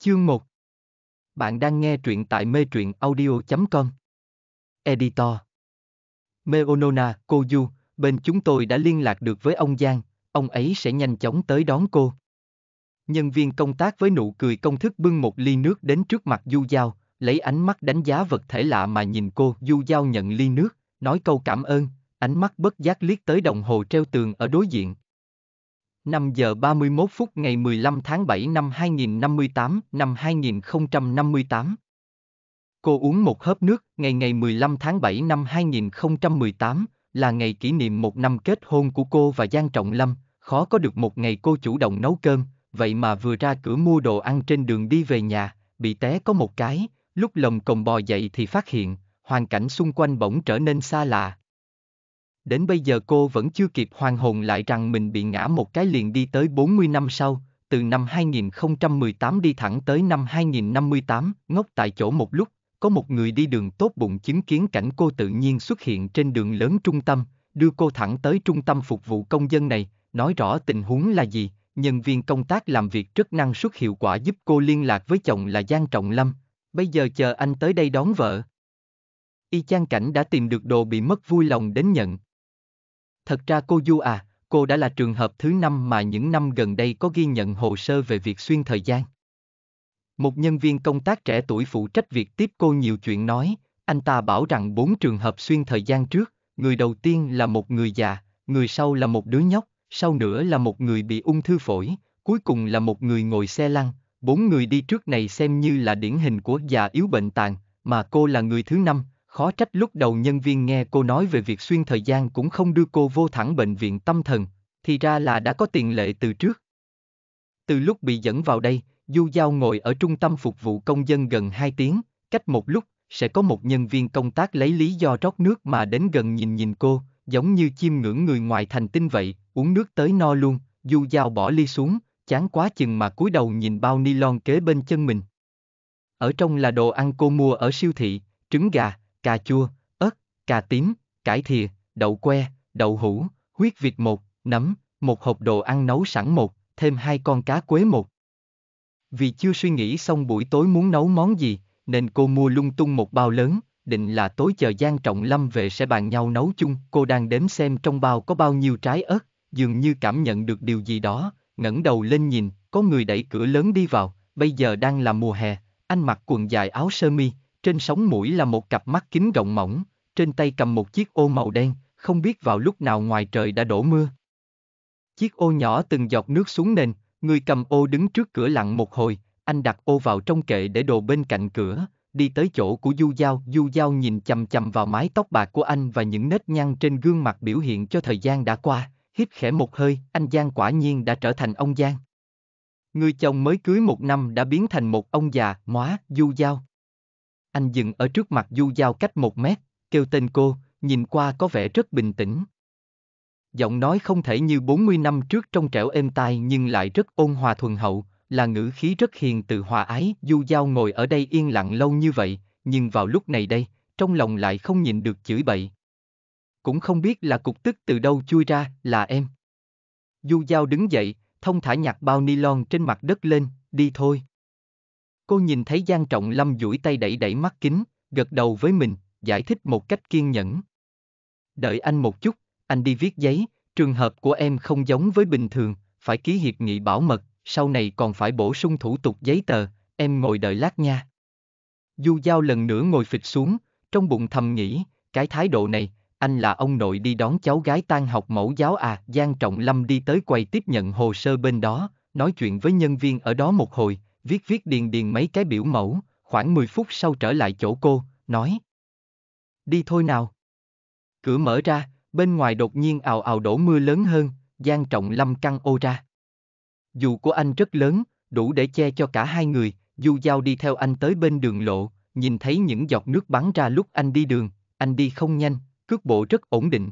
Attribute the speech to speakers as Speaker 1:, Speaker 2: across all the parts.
Speaker 1: Chương 1 Bạn đang nghe truyện tại mê truyện audio.com Editor Meonona, cô Du, bên chúng tôi đã liên lạc được với ông Giang, ông ấy sẽ nhanh chóng tới đón cô. Nhân viên công tác với nụ cười công thức bưng một ly nước đến trước mặt Du Giao, lấy ánh mắt đánh giá vật thể lạ mà nhìn cô. Du Giao nhận ly nước, nói câu cảm ơn, ánh mắt bất giác liếc tới đồng hồ treo tường ở đối diện. 5 giờ 31 phút ngày 15 tháng 7 năm 2058, năm 2058. Cô uống một hớp nước, ngày ngày 15 tháng 7 năm 2018, là ngày kỷ niệm một năm kết hôn của cô và Giang Trọng Lâm, khó có được một ngày cô chủ động nấu cơm, vậy mà vừa ra cửa mua đồ ăn trên đường đi về nhà, bị té có một cái, lúc lồng cồng bò dậy thì phát hiện, hoàn cảnh xung quanh bỗng trở nên xa lạ, đến bây giờ cô vẫn chưa kịp hoàn hồn lại rằng mình bị ngã một cái liền đi tới 40 năm sau, từ năm 2018 đi thẳng tới năm 2058, ngốc tại chỗ một lúc, có một người đi đường tốt bụng chứng kiến cảnh cô tự nhiên xuất hiện trên đường lớn trung tâm, đưa cô thẳng tới trung tâm phục vụ công dân này, nói rõ tình huống là gì, nhân viên công tác làm việc rất năng suất hiệu quả giúp cô liên lạc với chồng là Giang Trọng Lâm, bây giờ chờ anh tới đây đón vợ. Y chang cảnh đã tìm được đồ bị mất vui lòng đến nhận. Thật ra cô Du à, cô đã là trường hợp thứ năm mà những năm gần đây có ghi nhận hồ sơ về việc xuyên thời gian. Một nhân viên công tác trẻ tuổi phụ trách việc tiếp cô nhiều chuyện nói, anh ta bảo rằng bốn trường hợp xuyên thời gian trước, người đầu tiên là một người già, người sau là một đứa nhóc, sau nữa là một người bị ung thư phổi, cuối cùng là một người ngồi xe lăn, bốn người đi trước này xem như là điển hình của già yếu bệnh tàn, mà cô là người thứ năm, khó trách lúc đầu nhân viên nghe cô nói về việc xuyên thời gian cũng không đưa cô vô thẳng bệnh viện tâm thần, thì ra là đã có tiền lệ từ trước. Từ lúc bị dẫn vào đây, Du Giao ngồi ở trung tâm phục vụ công dân gần 2 tiếng, cách một lúc, sẽ có một nhân viên công tác lấy lý do rót nước mà đến gần nhìn nhìn cô, giống như chim ngưỡng người ngoài thành tinh vậy, uống nước tới no luôn, Du Giao bỏ ly xuống, chán quá chừng mà cúi đầu nhìn bao ni lon kế bên chân mình. Ở trong là đồ ăn cô mua ở siêu thị, trứng gà, cà chua, ớt, cà tím, cải thìa, đậu que, đậu hũ, huyết vịt một, nấm, một hộp đồ ăn nấu sẵn một, thêm hai con cá quế một. Vì chưa suy nghĩ xong buổi tối muốn nấu món gì, nên cô mua lung tung một bao lớn, định là tối chờ Giang Trọng Lâm về sẽ bàn nhau nấu chung. Cô đang đếm xem trong bao có bao nhiêu trái ớt, dường như cảm nhận được điều gì đó, ngẩng đầu lên nhìn, có người đẩy cửa lớn đi vào, bây giờ đang là mùa hè, anh mặc quần dài áo sơ mi, trên sóng mũi là một cặp mắt kính rộng mỏng, trên tay cầm một chiếc ô màu đen, không biết vào lúc nào ngoài trời đã đổ mưa. Chiếc ô nhỏ từng giọt nước xuống nền, người cầm ô đứng trước cửa lặng một hồi, anh đặt ô vào trong kệ để đồ bên cạnh cửa, đi tới chỗ của Du Giao. Du Giao nhìn chầm chầm vào mái tóc bạc của anh và những nếp nhăn trên gương mặt biểu hiện cho thời gian đã qua, hít khẽ một hơi, anh Giang quả nhiên đã trở thành ông Giang. Người chồng mới cưới một năm đã biến thành một ông già, móa, Du Giao anh dừng ở trước mặt du giao cách một mét, kêu tên cô, nhìn qua có vẻ rất bình tĩnh. Giọng nói không thể như 40 năm trước trong trẻo êm tai nhưng lại rất ôn hòa thuần hậu, là ngữ khí rất hiền từ hòa ái. Du Giao ngồi ở đây yên lặng lâu như vậy, nhưng vào lúc này đây, trong lòng lại không nhìn được chửi bậy. Cũng không biết là cục tức từ đâu chui ra, là em. Du Giao đứng dậy, thông thả nhặt bao ni lon trên mặt đất lên, đi thôi. Cô nhìn thấy Giang Trọng Lâm duỗi tay đẩy đẩy mắt kính, gật đầu với mình, giải thích một cách kiên nhẫn. Đợi anh một chút, anh đi viết giấy, trường hợp của em không giống với bình thường, phải ký hiệp nghị bảo mật, sau này còn phải bổ sung thủ tục giấy tờ, em ngồi đợi lát nha. Du Giao lần nữa ngồi phịch xuống, trong bụng thầm nghĩ, cái thái độ này, anh là ông nội đi đón cháu gái tan học mẫu giáo à, Giang Trọng Lâm đi tới quầy tiếp nhận hồ sơ bên đó, nói chuyện với nhân viên ở đó một hồi, viết viết điền điền mấy cái biểu mẫu, khoảng 10 phút sau trở lại chỗ cô, nói. Đi thôi nào. Cửa mở ra, bên ngoài đột nhiên ào ào đổ mưa lớn hơn, Giang Trọng Lâm căng ô ra. Dù của anh rất lớn, đủ để che cho cả hai người, Du Giao đi theo anh tới bên đường lộ, nhìn thấy những giọt nước bắn ra lúc anh đi đường, anh đi không nhanh, cước bộ rất ổn định.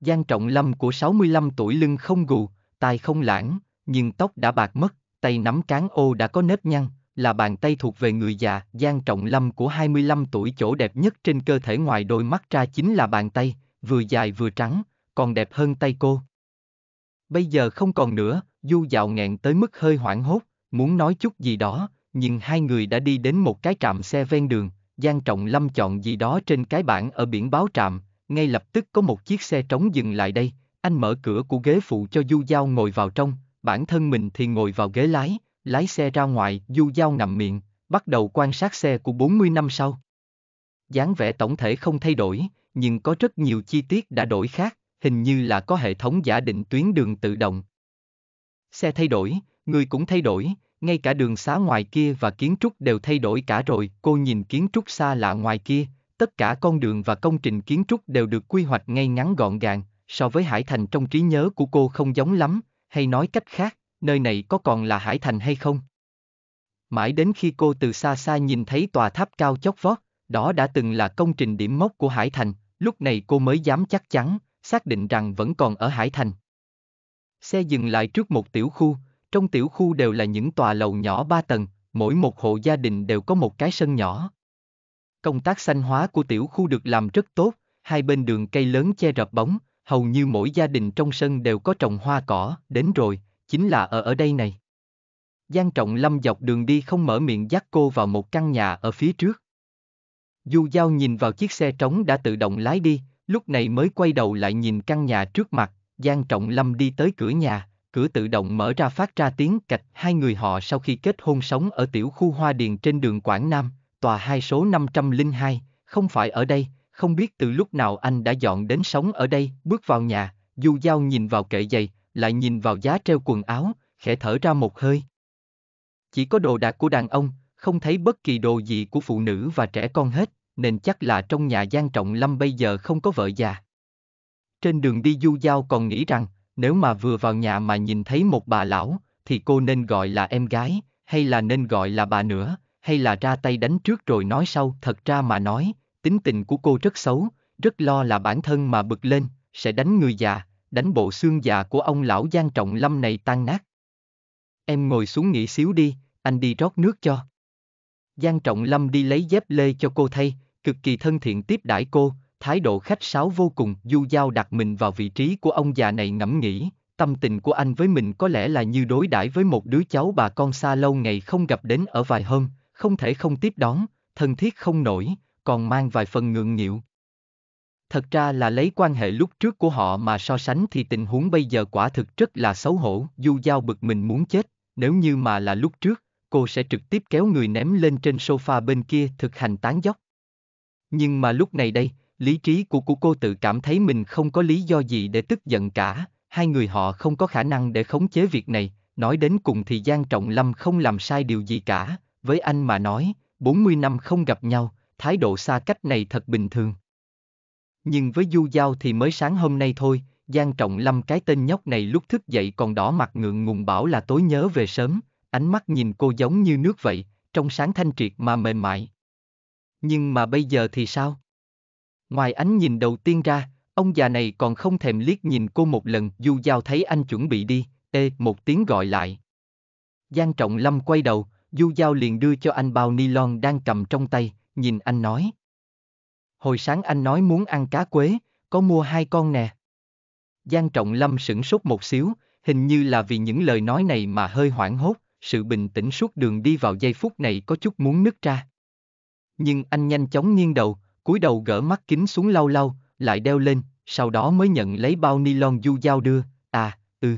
Speaker 1: Giang Trọng Lâm của 65 tuổi lưng không gù, tai không lãng, nhưng tóc đã bạc mất tay nắm cán ô đã có nếp nhăn, là bàn tay thuộc về người già, Giang Trọng Lâm của 25 tuổi chỗ đẹp nhất trên cơ thể ngoài đôi mắt ra chính là bàn tay, vừa dài vừa trắng, còn đẹp hơn tay cô. Bây giờ không còn nữa, du dạo nghẹn tới mức hơi hoảng hốt, muốn nói chút gì đó, nhưng hai người đã đi đến một cái trạm xe ven đường, Giang Trọng Lâm chọn gì đó trên cái bảng ở biển báo trạm, ngay lập tức có một chiếc xe trống dừng lại đây, anh mở cửa của ghế phụ cho Du Giao ngồi vào trong, bản thân mình thì ngồi vào ghế lái, lái xe ra ngoài, du dao nằm miệng, bắt đầu quan sát xe của 40 năm sau. dáng vẻ tổng thể không thay đổi, nhưng có rất nhiều chi tiết đã đổi khác, hình như là có hệ thống giả định tuyến đường tự động. Xe thay đổi, người cũng thay đổi, ngay cả đường xá ngoài kia và kiến trúc đều thay đổi cả rồi, cô nhìn kiến trúc xa lạ ngoài kia, tất cả con đường và công trình kiến trúc đều được quy hoạch ngay ngắn gọn gàng, so với hải thành trong trí nhớ của cô không giống lắm, hay nói cách khác, nơi này có còn là Hải Thành hay không? Mãi đến khi cô từ xa xa nhìn thấy tòa tháp cao chót vót, đó đã từng là công trình điểm mốc của Hải Thành, lúc này cô mới dám chắc chắn, xác định rằng vẫn còn ở Hải Thành. Xe dừng lại trước một tiểu khu, trong tiểu khu đều là những tòa lầu nhỏ ba tầng, mỗi một hộ gia đình đều có một cái sân nhỏ. Công tác xanh hóa của tiểu khu được làm rất tốt, hai bên đường cây lớn che rập bóng, hầu như mỗi gia đình trong sân đều có trồng hoa cỏ, đến rồi, chính là ở ở đây này. Giang Trọng Lâm dọc đường đi không mở miệng dắt cô vào một căn nhà ở phía trước. Du Giao nhìn vào chiếc xe trống đã tự động lái đi, lúc này mới quay đầu lại nhìn căn nhà trước mặt, Giang Trọng Lâm đi tới cửa nhà, cửa tự động mở ra phát ra tiếng cạch hai người họ sau khi kết hôn sống ở tiểu khu Hoa Điền trên đường Quảng Nam, tòa hai số 502, không phải ở đây, không biết từ lúc nào anh đã dọn đến sống ở đây, bước vào nhà, Du Giao nhìn vào kệ giày, lại nhìn vào giá treo quần áo, khẽ thở ra một hơi. Chỉ có đồ đạc của đàn ông, không thấy bất kỳ đồ gì của phụ nữ và trẻ con hết, nên chắc là trong nhà Giang Trọng Lâm bây giờ không có vợ già. Trên đường đi Du Giao còn nghĩ rằng, nếu mà vừa vào nhà mà nhìn thấy một bà lão, thì cô nên gọi là em gái, hay là nên gọi là bà nữa, hay là ra tay đánh trước rồi nói sau, thật ra mà nói, tính tình của cô rất xấu, rất lo là bản thân mà bực lên, sẽ đánh người già, đánh bộ xương già của ông lão Giang Trọng Lâm này tan nát. Em ngồi xuống nghỉ xíu đi, anh đi rót nước cho. Giang Trọng Lâm đi lấy dép lê cho cô thay, cực kỳ thân thiện tiếp đãi cô, thái độ khách sáo vô cùng. Du Giao đặt mình vào vị trí của ông già này ngẫm nghĩ, tâm tình của anh với mình có lẽ là như đối đãi với một đứa cháu bà con xa lâu ngày không gặp đến ở vài hôm, không thể không tiếp đón, thân thiết không nổi, còn mang vài phần ngượng nghịu. Thật ra là lấy quan hệ lúc trước của họ mà so sánh thì tình huống bây giờ quả thực rất là xấu hổ, Du Giao bực mình muốn chết, nếu như mà là lúc trước, cô sẽ trực tiếp kéo người ném lên trên sofa bên kia thực hành tán dốc. Nhưng mà lúc này đây, lý trí của của cô tự cảm thấy mình không có lý do gì để tức giận cả, hai người họ không có khả năng để khống chế việc này, nói đến cùng thì Giang Trọng Lâm không làm sai điều gì cả, với anh mà nói, 40 năm không gặp nhau, thái độ xa cách này thật bình thường. Nhưng với Du Giao thì mới sáng hôm nay thôi, Giang Trọng Lâm cái tên nhóc này lúc thức dậy còn đỏ mặt ngượng ngùng bảo là tối nhớ về sớm, ánh mắt nhìn cô giống như nước vậy, trong sáng thanh triệt mà mềm mại. Nhưng mà bây giờ thì sao? Ngoài ánh nhìn đầu tiên ra, ông già này còn không thèm liếc nhìn cô một lần, Du Giao thấy anh chuẩn bị đi, ê, một tiếng gọi lại. Giang Trọng Lâm quay đầu, Du Giao liền đưa cho anh bao ni lon đang cầm trong tay, nhìn anh nói. Hồi sáng anh nói muốn ăn cá quế, có mua hai con nè. Giang Trọng Lâm sửng sốt một xíu, hình như là vì những lời nói này mà hơi hoảng hốt, sự bình tĩnh suốt đường đi vào giây phút này có chút muốn nứt ra. Nhưng anh nhanh chóng nghiêng đầu, cúi đầu gỡ mắt kính xuống lau lau, lại đeo lên, sau đó mới nhận lấy bao ni lon du giao đưa, à, ừ.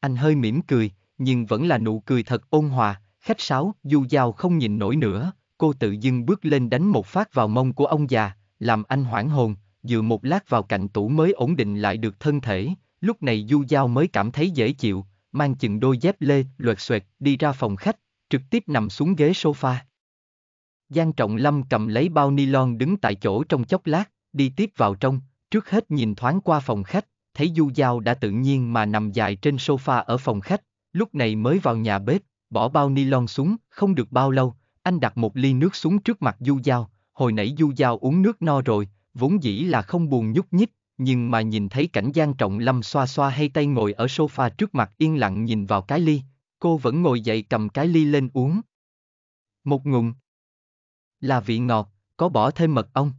Speaker 1: Anh hơi mỉm cười, nhưng vẫn là nụ cười thật ôn hòa, khách sáo, du giao không nhìn nổi nữa, cô tự dưng bước lên đánh một phát vào mông của ông già, làm anh hoảng hồn, dựa một lát vào cạnh tủ mới ổn định lại được thân thể, lúc này du Giao mới cảm thấy dễ chịu, mang chừng đôi dép lê, loẹt xoẹt, đi ra phòng khách, trực tiếp nằm xuống ghế sofa. Giang Trọng Lâm cầm lấy bao ni lon đứng tại chỗ trong chốc lát, đi tiếp vào trong, trước hết nhìn thoáng qua phòng khách, thấy Du Giao đã tự nhiên mà nằm dài trên sofa ở phòng khách, lúc này mới vào nhà bếp, bỏ bao ni lon xuống, không được bao lâu, anh đặt một ly nước xuống trước mặt Du Giao, hồi nãy Du Giao uống nước no rồi, vốn dĩ là không buồn nhúc nhích, nhưng mà nhìn thấy cảnh Giang Trọng Lâm xoa xoa hay tay ngồi ở sofa trước mặt yên lặng nhìn vào cái ly, cô vẫn ngồi dậy cầm cái ly lên uống. Một ngụm. Là vị ngọt, có bỏ thêm mật ong.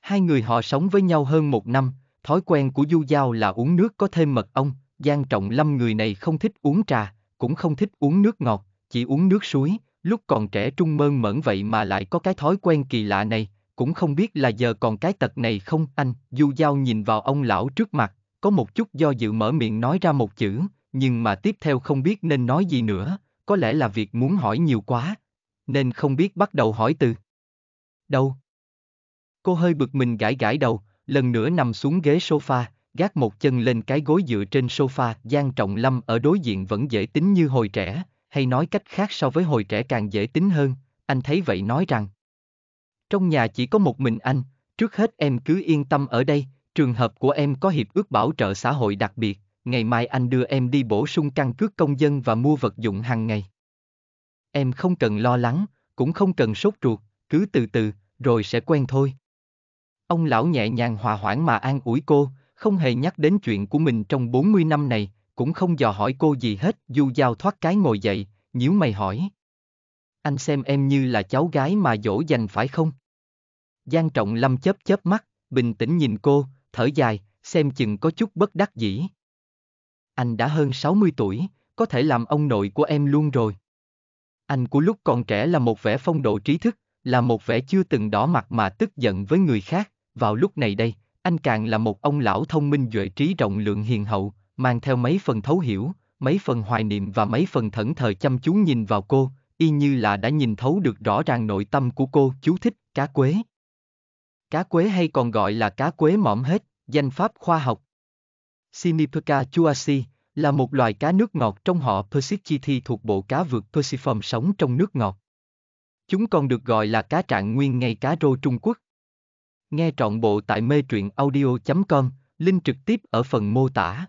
Speaker 1: Hai người họ sống với nhau hơn một năm, thói quen của Du Giao là uống nước có thêm mật ong, Giang Trọng Lâm người này không thích uống trà, cũng không thích uống nước ngọt, chỉ uống nước suối, lúc còn trẻ trung mơn mẫn vậy mà lại có cái thói quen kỳ lạ này, cũng không biết là giờ còn cái tật này không anh, du giao nhìn vào ông lão trước mặt, có một chút do dự mở miệng nói ra một chữ, nhưng mà tiếp theo không biết nên nói gì nữa, có lẽ là việc muốn hỏi nhiều quá, nên không biết bắt đầu hỏi từ. Đâu? Cô hơi bực mình gãi gãi đầu, lần nữa nằm xuống ghế sofa, gác một chân lên cái gối dựa trên sofa, Giang Trọng Lâm ở đối diện vẫn dễ tính như hồi trẻ, hay nói cách khác so với hồi trẻ càng dễ tính hơn, anh thấy vậy nói rằng. Trong nhà chỉ có một mình anh, trước hết em cứ yên tâm ở đây, trường hợp của em có hiệp ước bảo trợ xã hội đặc biệt, ngày mai anh đưa em đi bổ sung căn cước công dân và mua vật dụng hàng ngày. Em không cần lo lắng, cũng không cần sốt ruột, cứ từ từ, rồi sẽ quen thôi. Ông lão nhẹ nhàng hòa hoãn mà an ủi cô, không hề nhắc đến chuyện của mình trong 40 năm này, cũng không dò hỏi cô gì hết, Du Giao thoát cái ngồi dậy, nhíu mày hỏi. Anh xem em như là cháu gái mà dỗ dành phải không? Giang Trọng Lâm chớp chớp mắt, bình tĩnh nhìn cô, thở dài, xem chừng có chút bất đắc dĩ. Anh đã hơn 60 tuổi, có thể làm ông nội của em luôn rồi. Anh của lúc còn trẻ là một vẻ phong độ trí thức, là một vẻ chưa từng đỏ mặt mà tức giận với người khác, vào lúc này đây, anh càng là một ông lão thông minh duệ trí rộng lượng hiền hậu, mang theo mấy phần thấu hiểu, mấy phần hoài niệm và mấy phần thẫn thờ chăm chú nhìn vào cô, y như là đã nhìn thấu được rõ ràng nội tâm của cô, chú thích, cá quế. Cá quế hay còn gọi là cá quế mõm hết, danh pháp khoa học. Sinipica chuasi là một loài cá nước ngọt trong họ Persichithi thuộc bộ cá vượt Persiform sống trong nước ngọt. Chúng còn được gọi là cá trạng nguyên ngay cá rô Trung Quốc. Nghe trọn bộ tại mê truyện audio.com, link trực tiếp ở phần mô tả.